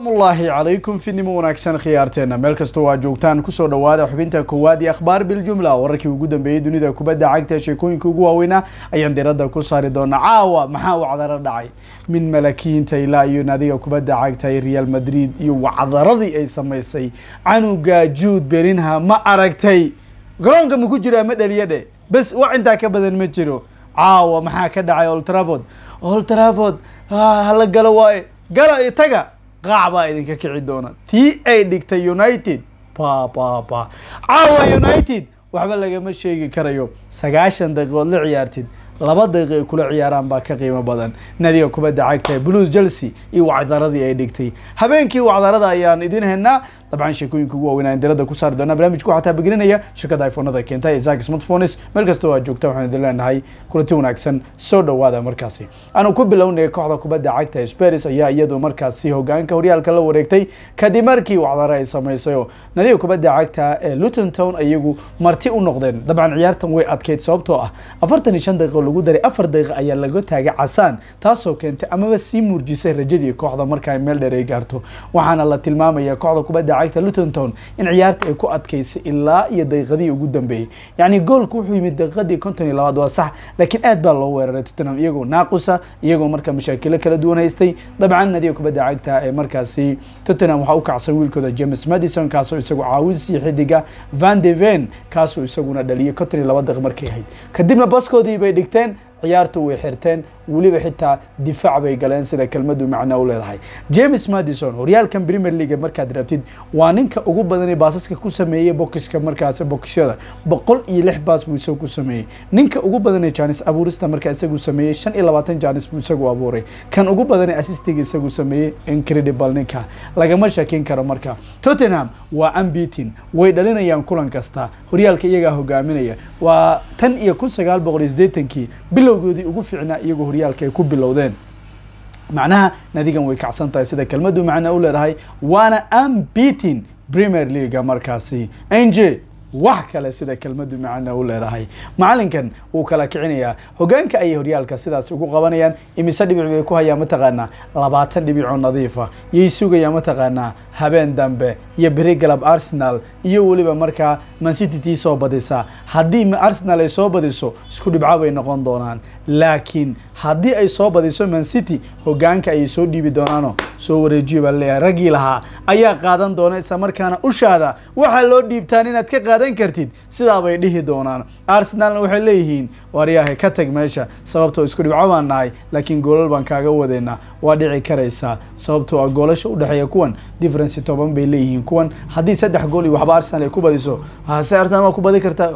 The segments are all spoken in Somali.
aslaamullaahi calaykum fiidnimo wanaagsan khiyaarteenna meel kastoo waa joogtaan kusoo dhawaada xubinta koowaad iyo akhbaar biljumla wararkii ugu dambeeyey dunida kubadda cagta sheekooyinka ugu waaweyna ayaan diradda ku saari doonaa caawa maxaa wacdaro dhacay min malakiinta ilaa iyo naadiga kubadda cagta ee real madrid iyo wacdaradii ay samaysay canuga juud belinha ma aragtay garoonka ma ku jiraa ma dhaliyadhe bas wax intaa ka badan ma jiro caawa maxaa ka dhacay oltraford oltraford ah, hala galo waaye gala iyo taga qaac baa idinka kici doona tii ay dhigtay united papapa caawa united waxba lagama sheegi karayo sagaashan daqiiqood la ciyaartid laba daqiiq kula ciyaaraan baa ka qiimo badan nadiga kubadda cagta blues chelsea iyo wacdaradii ay dhigtay habeenkii wacdarada ayaan idiin haynaa dabcan sheekooyinka ugu waaweyn aan dilada ku saari doonaa barnaamijku waxaa taabagelinaya shirkadda iphonada keenta ee zack smartphones meel kastoo aad joogta waxaan idin leenahay kulanti wanaagsan soo dhowaada markaasi aanu ku bilownay kooxda kubadda cagta spurs ayaa iyadu markaasi hogaanka horyaalka la wareegtay kadib markii wacdaro ay samaysay oo nadiga kubadda cagta ee luton town marti u noqdeen dabcan ciyaartan way adkeyd sababtoo ah afartan iyo shan daqiiqo lagu daray afar daqiiq ayaa laga taagay casaan taasoo keentay amaba sii muurjisay rajadii kooxda marka ay meel dheer ay gaarto waxaana la tilmaamayaa kooxda kubadda cagta luton in ciyaarta ay ku adkaysay ilaa iyo daqiiqadii ugu dambeeyey yacni goolku wuxuu yimid daqiiqadii konton iyo labaad waa sax laakiin aad baa loo weeraray tottenham iyagoo naaqusa iyagoo marka mashaakilo kala duwan haystay dabcan nadiga kubadda cagta ee markaasi tottenham waxaa u kacsan wiilkooda james madison kaasoo isagu caawin siiya xidiga van de ven kaasoo isaguna dhaliyay konton iyo laba daqiiq markay ahayd kadibna baskoodii bay dhigtay understand ciyaartu way xirteen weliba xitaa difaac bay galeen sida kelmadu macno u leedahay james madison horyaalkan premier league markaad rabtid waa ninka ugu badanee baasaska ku sameeyey bokiska markaas bokisyada boqol iyo lix baas buu isagu ku sameeyey ninka ugu badanee jaanis abuurista markaa isagu sameeyey shan iyo labaatan jaanis buu isagu abuuray kan ugu badanee asistiga isagu sameeyey incredible ninka lagama shakin karo marka tottenham waa ambitin way dhalinayaan kulan kasta horyaalka iyagaa hogaaminaya waa tan iyo kun sagaal boqol iyo sideetankii bil bilowgoodii ugu fiicnaa iyagoo horyaalka ay ku bilowdeen macnaha nadigan way kacsan tahay sida kelmaddu macnaa u leedahay waana ambitin premier leaga markaasi nj wax kale sida kelmaddu macana u leedahay macalinkan wuu kala kicinayaa hogaanka ayay horyaalka sidaas ugu qabanayaan imise dhibic bay ku hayaa mataqaanaa labaatan dhibic oo nadiifa yay sugayaa mataqaanaa habeen dambe iyo beri galab arsenal iyo weliba markaa mancity soo badisa haddii arsenal ay soo badiso isku dhibco bay noqon doonaan laakiin haddii ay soo badiso mancity hogaanka ayay soo dhiibi doonaano soo wareejiyo baa leeyahay raggii lahaa ayaa qaadan doona isla markaana ushaada waxaa loo dhiibtaan inaad ka qaadan kartid sidaabay dhihi doonaan arsenalna waxay leeyihiin waryahay ka tag meesha sababtoo isku dhibco baan nahay laakiin goolal baan kaaga wadeynaa waa dhici karaysaa sababtoo ah goolasha udhexeeya kuwan differency toban bay leeyihiin kuwan haddii saddex gool iyo waxba arsenal ay ku badiso hase arsenal waa ku badi kartaa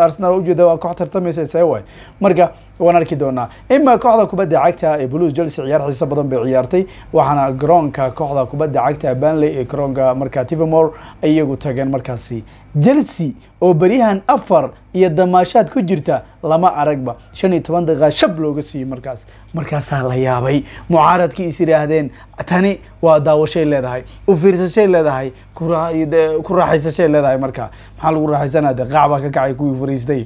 arsenal ujeeda waa koox tartamaysa see waay marka waan arki doonaa ima kooxda kubadda cagta ee blues chelsea ciyaar xiiso badan bay ciyaartay waxaana garoonka kooxda kubadda cagta banley ee garoonka marka tivemore iyagu tageen markaasi chelsea oo beryahan afar iyo damaashaad ku jirta lama aragba shan iyo toban daqiiqa shab looga siiyey markaas markaasaa la yaabay mucaaradkii is yidhaahdeen tani waa daawashay leedahay u fiirsashay leedahay ku raaxaysashay leedahay markaa maxaa lagu raaxaysanaa de qaacbaa ka kacay kuwii fariistay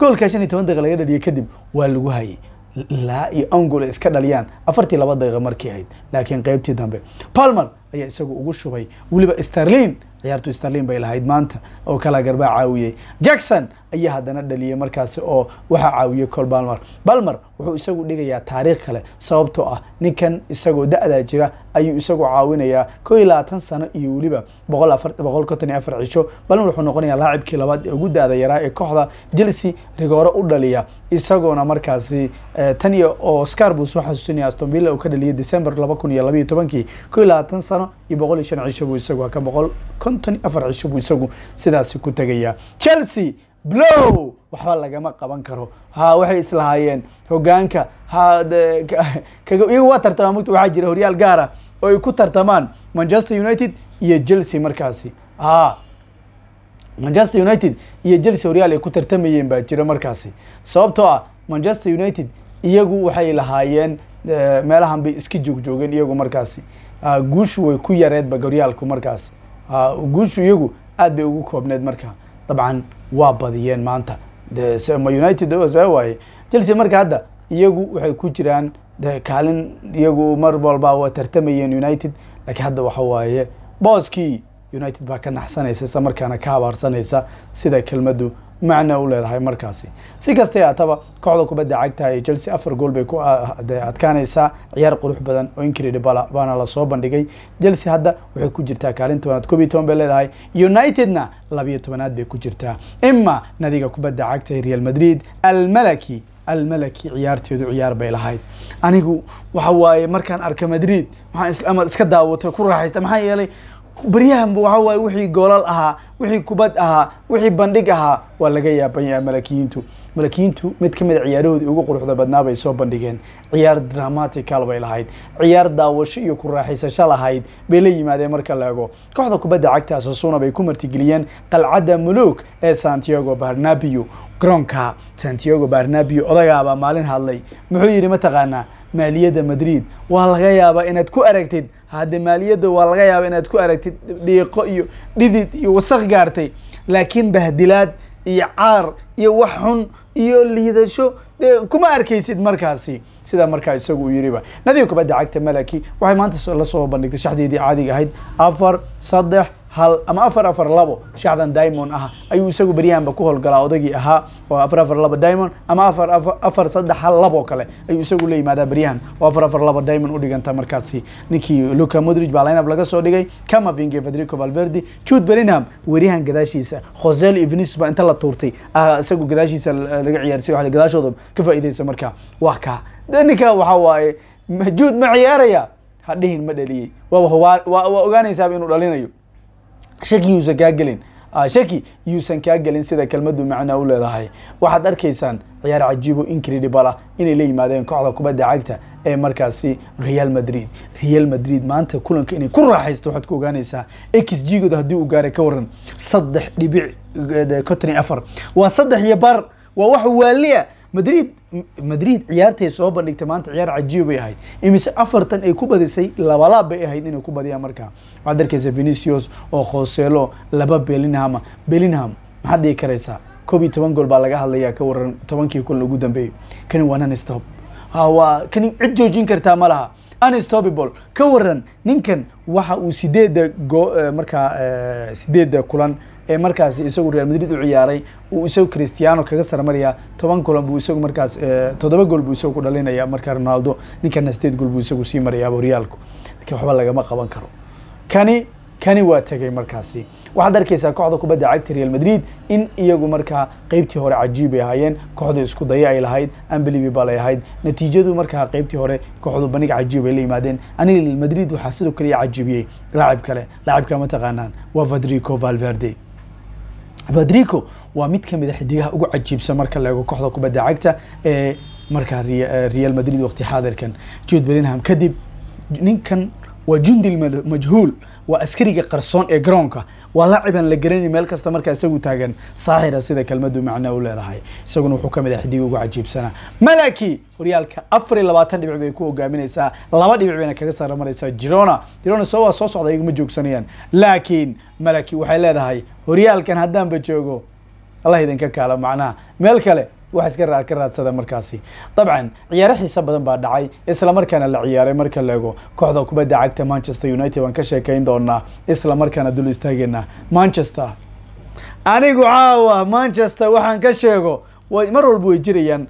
goolkaa shan iyo toban daqiqa laga dhaliya kadib waa lagu hayay ilaa iyo angol iska dhaliyaan afartii laba daqiiqa markii ahayd laakiin qaybtii dambe palmer ayaa isagu ugu shubay weliba sterlin ciyaartu starlin bay lahayd maanta oo kala garbaa caawiyey jackson ayaa haddana dhaliyay markaasi oo waxaa caawiyey col balmer balmer wuxuu isagu dhigayaa taariikh kale sababtoo ah ninkan isagoo da-daa jira ayuu isagu caawinayaa ko iyo labaatan sano iyo weliba boqol afar boqol konton iyo afar cisho balin wuxuu noqonayaa laacibkii labaad ee ugu da yaraa ee kooxda chelsea rigoore u dhaliya isagoona markaasi eh, tan iyo oo scar buu soo xasuusinaya aston villa uu ka dhaliyay december laba kun iyo labayo tobankii ko iyo labaatan sano iyo boqol iyo shan cisho buu isagu halkan boqol konton iyo afar cisho buu isagu sidaasi ku tegayaa chelsea blow waxba lagama qaban karo ha waxay islahaayeen hogaanka ha waa tartamaan waxaa jira horyaal gaara oo ay ku tartamaan manchester united iyo chelsea markaasi a manchester united iyo chelsea horyaal ay ku tartamayeen baa jira markaasi sababtoo ah manchester united iyagu waxay lahaayeen meelahan bay iska joogjoogeen iyagu markaasi guushu way ku yareedba horyaalku markaas guushu iyagu aad bay ugu koobneed markaa dabcan waa badiyeen maanta dema united saa chelsea marka hadda iyagu waxay ku jiraan kaalin iyagu mar walba waa tartamayeen united laakiin hadda waxa waaye booskii united baa ka naxsanaysa islamarkaana ka habaarsanaysa sida kelmaddu macno u leedahay markaasi si kastay ataba kooxda kubadda cagtaha ee chelsea afar gool bay ku ah, adkaanaysaa ciyaar qurux badan oo incredible baana ah, lasoo bandhigay chelsea hadda waxay ku jirtaa kaalin tobanaad koob iyo toban bay leedahay unitedna labiyo tobanaad bay ku jirtaa ima nadiga kubadda cagta ee real madrid almalaki almalaki ciyaarteedu ciyaar bay lahayd anigu waxa waaye markaan arka madrid waxaan ama iska daawata ku raaxaysta maxaa yeelay baryahanba waxa waaye wixii goolal ahaa wixii kubad ahaa wixii bandhig ahaa waa laga yaaban yaha malakiyiintu malakiyiintu mid ka mida ah ciyaarahoodii ugu quruxda badnaa bay soo bandhigeen ciyaar dramatical bay lahayd ciyaar daawasho iyo ku raaxaysasho lahayd bay la yimaadeen marka la ego kooxda kubadda cagta sasuna bay ku martigeliyeen qalcadda muluk ee santiago barnabio garoonka santiago barnabio odagaabaa maalin hadlay muxuu yidhi ma taqaanaa maaliyadda madrid waa laga yaabaa inaad ku aragtid hadde maaliyadda waa laga yaabaa inaad ku aragtid dhiiqo iyo dhidid iyo wasaq gaartay laakiin bahdilaad iyo caar iyo wax xun iyo liidasho dee kuma arkaysid markaasi sidaa markaa isagu uu yiriba nadiga kubadda cagta malaki waxay maanta lasoo bandhigtay shaxdeedii caadiga ahayd afar saddex hal ama afar afar labo shacdan dimond ah ayuu isagu beryahanba ku howlgalaa odagii ahaa oo afar afar laba diamond ama afar afar saddex hal labo kale ayuu isagu la yimaadaa beryahan oo afar afar laba diamond udhiganta markaasi ninkii luca modrig baa lineup laga soo dhigay kamavinge federico valverdi jude berinham weryahan gadaashiisa hosel iyo venistus baa inta la tuurtay ah, isagu gadaashiisa laga ciyaarsiyo waxay gadaashooda ka faa'iidaysa marka wax ka ninka waxa waaye jude ma ciyaaraya ha dhihin ma dhaliyey waa waa ogaanaysaaba inuu dhalinayo shaki yuusan kaa gelin ah, shaki yuusan kaa gelin sida kelmaddu macnaa u leedahay waxaad arkaysaan ciyaar cajiibo ah inay la yimaadeen kooxda kubadda cagta ee markaasi real madrid real madrid maanta kulanka inay ku raaxaysto waxaad ku ogaanaysaa x g gooda haddii uu gaaray ka waran saddex dhibic eh, eh, konton iyo afar waa saddex iyo bar waa wax waaliya madrid madrid ciyaartay soo bandhigtay maanta ciyaar cajiib bay ahayd imise afartan ay ku badisay labalaab bay ahayd inay ku badiyaan markaa waxaad arkeysa venicius oo khoselo laba belinham belinham maxaad dhigi karaysaa koob iyo toban gool baa laga hadlayaa ka waran tobankii kulan ugu dambeeyey kani waa nanstop waa kani cid joojin kartaa ma laha unstoppable ka waran ninkan waxa uu sideedda go markaa eh, sideedda kulan ee markaasi isagu real madrid u ciyaaray uu isagu christiano kaga sarmaraya toban kulan buu isagu markaas toddoba gool buu isagu ku dhalinaya marka ronaldo ninkana sideed gool buu isagu sii marayaa horyaalku waxba lagama qaban karo kani kani waa tegay markaasi waxaad arkaysaa kooxda kubadda cagta real madrid in iyagu markaa qeybtii hore cajiib ay ahaayeen kooxdu isku daya ay lahayd unbelievable ay ahayd natiijadu markaa qaybtii hore kooxdu bandhig cajiib ay la yimaadeen aniga real madrid waxaa sidoo kaliya cajiibiyey laacib kale laacibka ma taqaanaan waa federico valverde badrico waa mid kamid a ah xidigaha ugu cajiibsan marka la eego kooxda kubadda cagta ee markaa eh, real madrid waqti xaadirkan jude berinham kadib ninkan waa jundi majhuul waa askariga qarsoon ee garoonka waa laciban la garanay meel kasta markaa isagu taagan saaxira sida kelmaddu macnaa u leedahay isaguna wuxuu ka mid ah xidigii ugu cajiibsanaa malaki horyaalka afar iyo labaatan dhibic bay ku hogaaminaysaa laba dhibic bayna kaga sara maraysaa girona girona soo waa soo socda igama joogsanayaan laakiin malaki waxay leedahay horyaalkan haddaanba joogo allah idinka kaalo macnaha meel kale wax iska ka raadsada markaasi dabcan ciyaaro xiisa badan baa dhacay islamarkaana la ciyaaray marka la ego kooxda kubadda cagta manchester united waan ka sheekayn doonaa islamarkaana dul istaageenaa manchester anigu caawa manchester waxaan ka sheego mar walba way jirayaan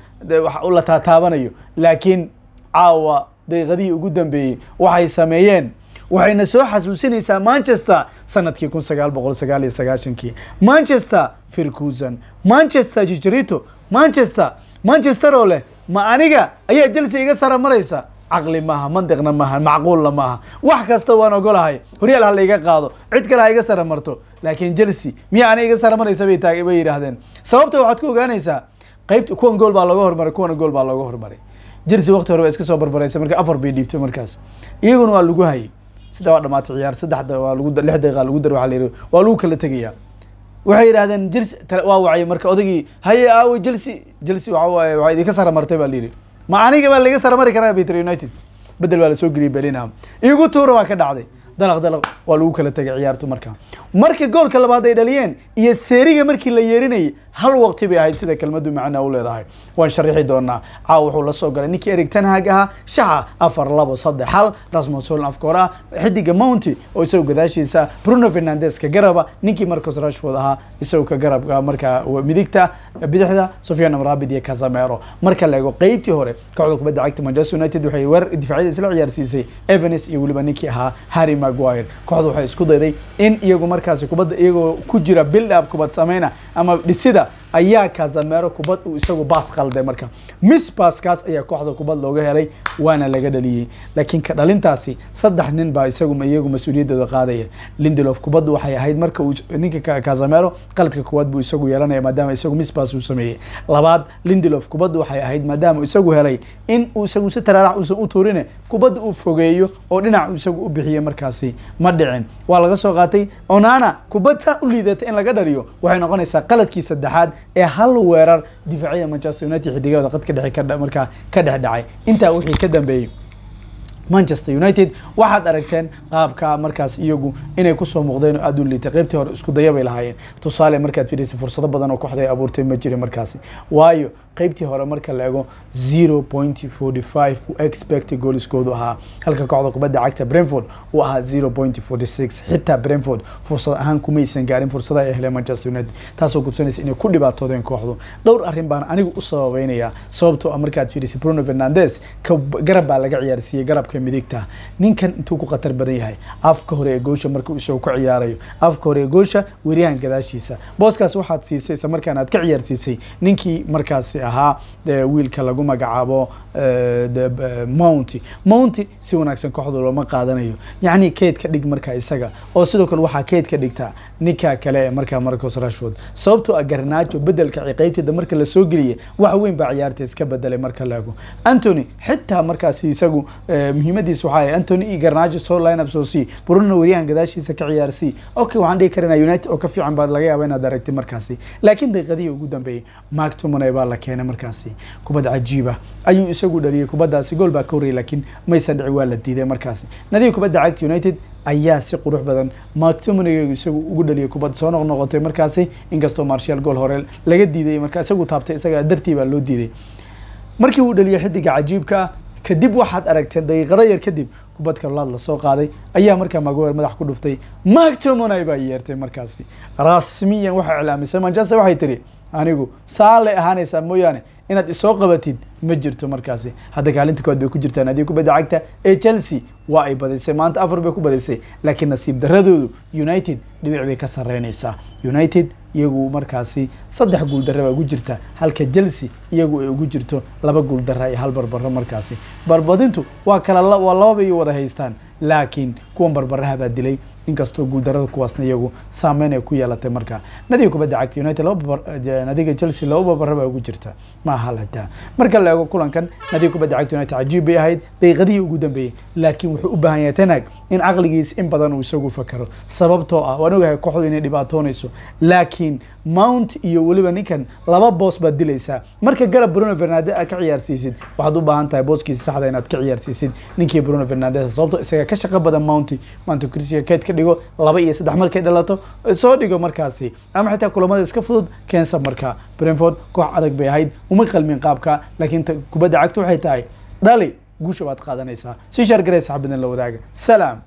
la taataabanayo laakiin caawa daqiiqadihii ugu dambeeyey waxay sameeyeen waxayna soo xasuusinaysaa manchester sanadkii kun sagaal boqol sagaal iyo sagaashankii manchester fircuson manchester jijarito manchester manchester oo leh ma aniga ayaa chelsea iga sara maraysa caqli maaha mandiqna maaha macquulna maaha wax kasta waan ogolahay horyaal ha laiga qaado cid kale ha iga sara marto laakiin jelsi miyaa ani iga sara maraysa bay taag bay yidhaahdeen sababta waxaad ku ogaanaysaa qaybta kuwan gool baa looga hormaray kuwana gool baa looga hormaray jelse wakti hore waa iska soo barbaraysa marka afar bay dhiibtay markaas iyaguna waa lagu hayay sida waa dhamaatay ciyaar saddexda waa lagu lix daqiiqa lagu dar waa la yiri waa lagu kala tegayaa waxay yidhahdeen jelsi waa wacay marka odaygii haye aawo jelsi jelsi waxawaaye waxaa idinka saramartay baa layidhi ma aniga baa laga saramari karaa beter united bedel baa lasoo geliyay belinham igu tuura baa ka dhacday dalaq dalaq waa lagu kala tegay ciyaartu marka marka goolka labaad ay dhaliyeen iyo seeriga markii la yeerinayay hal waqti bay ahayd sida kelmadu macnaa u leedahay waan sharixi doonaa caawa wuxuu la soo galay ninkii erig tanhaag ahaa shaxa afar labo saddex hal rasmus holn afkoor xidiga mounty oo isagoo gadaashiisa bruno fernandeska garaba ninkii marcos rashford ahaa isagoo ka garabka markaa midigta bidixda sofyan amrabid iyo casamero marka la eego qeybtii hore kooxda kubadda cagta manchester united waxay weerar difaacyada isla ciyaarsiisay evans iyo weliba ninkii ahaa harry Maguire kooxdu waxay isku dayday in iyagu markaasi kubadda iyagoo ku jira build up kubad samayna ama dhisida ayaa kazamero kubad uu isagu baas qalday marka mis baaskaas ayaa kooxda kubad looga helay waana laga dhaliyey laakiin ka dhalintaasi saddex nin baa isagu iyagu mas-uuliyadooda qaadaya lindelof kubaddu waxay ahayd marka uu ninka kazamero qaladka kuwaad buu isagu yeelanaya maadaama isagu mis baas uu sameeyey labaad lindelof kubaddu waxay ahayd maadaama isagu helay in uu isagu si taraarax uusan u tuurine kubadda uu fogeeyo oo dhinac isagu u bixiyey markaasi ma dhicin waa laga soo qaatay onana kubadta u liidata in laga dhaliyo waxay noqonaysaa qaladkii saddexaad ee hal weerar difaacyada manchester united xidigada qadka ka dhexe markaa ka dhex dhacay intaa wixii ka dambeeyey manchester united waxaad aragteen qaabka markaas iyagu inay kusoo muuqdeen aada u liitay qaybtii hore isku daya bay lahaayeen tusaale markaad fiidhaysa fursado badan oo kooxda abuurtay ma jirin markaasi waayo qaybtii hore marka la ego zero point forty five expect gooliskoodu ahaa halka kooxda kubadda cagta brenford uu ahaa zero point forty six xitaa brentford fursad ahaan kumaysan gaarin fursada ay heleen manchester united taasoo kudsanaysa inay ku dhibaatoodeen kooxdu dhowr arrin baan anigu u sababeynaya sababtoo ah markaad fiirisa bruno fernandes garab baa laga ciyaarsiiyey garabka midigta ninkan intuu ku khatar badan yahay afka hore ee goosha markuu isagoo ka ciyaarayo afka hore ee goosha weriyahan gadaashiisa booskaas waxaad siisay islamarkaana aad ka ciyaarsiisay ninkii markaas markaasi ahaa wiilka lagu magacaabo mounty mounty si wanaagsan kooxda looma qaadanayo yacni kayd ka dhig markaa isaga oo sidoo kale waxaa kayd dhigtaa ninka kale markaa marcos rashford sababtoo ah garnaajo bedelka ciqaybteeda marka lasoo geliyay wax weyn baa ciyaarta iska bedelay marka laego antony xitaa markaasi isagu muhiimadiis waxaa ahay antony iyo garnaajo soo lineup soo sii buruna waryahan gadaashiisa ka ciyaarsii okay waxaan dhihi karanaa united oo ka fiican baad laga yaaba inaad aragtay markaasi laakiin daqiiqadihii ugu dambeeyey mark baa la keenay keena markaasi kubad cajiiba ah. ayuu isagu dhaliyay kubadaasi gool baa ka horreyay laakiin maysan dhici waa la diiday markaasi nadiga kubadda cagta united ayaa si qurux badan mactomoniga isagu ugu dhaliyay kubad soo noq noqotay markaasi inkastoo marshal gool hore laga diiday markaa isagu taabtay isagaa dartii baa loo diiday markii uu dhaliyay xidiga cajiibka kadib waxaad aragteen daqiiqada yar kadib kubad kalolaad lasoo qaaday ayaa markaa maguer madax ku dhuftay mactomoni baa yeertay markaasi rasmiyan waxaa iclaamisay manchester waxay tiri anigu saale ahaanaysaa mooyaane inaad isoo qabatid ma jirto markaasi hadda kaalinta koowaad bay ku jirtaa naadiga kubadda cagta ee chelsea waa ay badisay maanta afar bay ku badisay laakiin nasiib daradoodu united dhibic bay ka sareynaysaa united iyagu markaasi saddex guul darre baa ugu jirta halka chelsea iyagu ay ugu jirto laba guul darra iyo hal barbaro markaasi barbadintu waa kala waa lababa iyo wada haystaan laakiin kuwan barbaraha baa dilay inkastoo guuldarada kuwaasna iyagu saameyn ay ku yeelatay markaa nadiga kubadda cagta united nadiga chelsea laba barbara ugu jirta maaha lataa marka la eego kulankan nadiga kubadda cagta united cajiib bay ahayd daqiiqadihii ugu dambeeyey laakiin wuxuu u baahan yahay tanaag in caqligiis in badan uu isagu fakaro sababtoo ah waan ogahay kooxdu inay dhibaatoonayso laakiin mount iyo weliba ninkan laba boos baad dilaysaa marka garab bruno fernandes aad ka ciyaarsiisid waxaad u baahan tahay booskiisa saxda inaad ka ciyaarsiisid ninkii bruno fernandes sababto isaga ka shaqo badan mounty maanta kursiga keed ka dhigo laba iyo saddex markay dhalato soo dhigo markaasi ama xitaa kulamada iska fudud keensa marka brenford koox adag bay ahayd uma qalmin qaabka laakiin kubadda cagta waxay tahay dhali guusha baad qaadanaysaa si shaar garey saxabadan la wadaaga salaam